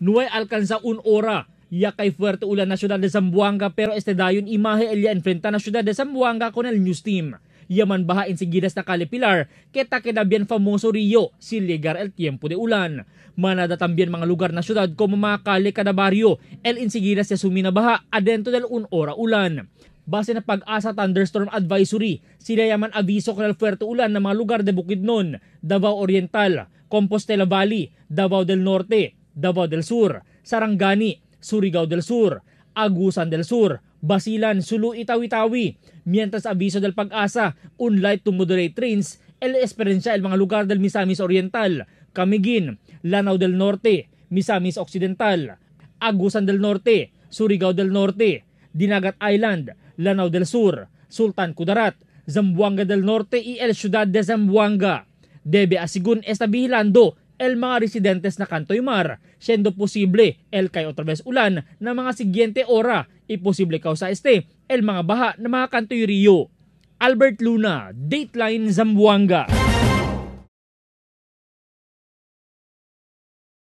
no alcanza un ora ya que fuerte ulan na siyudad de Zamboanga pero este dayon imahe el ya enfrenta na siyudad de Zamboanga con el news team. Yaman baha sigidas na kalipilar, kita kinabian famoso Rio, si ligar el tiempo de ulan. Manada también mga lugar na siyudad como mga kale kada barrio, el insigidas ya sumina baha adentro del un ora ulan base na pag-asa thunderstorm advisory. Sila yaman aviso kanal Fuerte Ulan na mga lugar de Bukidnon, Davao Oriental, Compostela Valley, Davao del Norte, Davao del Sur, Sarangani, Surigao del Sur, Agusan del Sur, Basilan, Sulu, Itawi-Tawi, mientras abiso del pag-asa, unlike to moderate Trains, El Esperencia, el mga lugar del Misamis Oriental, Camiguin, Lanao del Norte, Misamis Occidental, Agusan del Norte, Surigao del Norte, Dinagat Island, Lanao del Sur, Sultan Kudarat, Zamboanga del Norte y El Ciudad de Zamboanga. Debe asigun estabilando el mga residentes na Kantoy Mar, siendo posible el kay otra vez ulan na mga siguiente ora, iposible kausa este el mga baha na mga Kantoy Rio. Albert Luna, Dateline Zamboanga.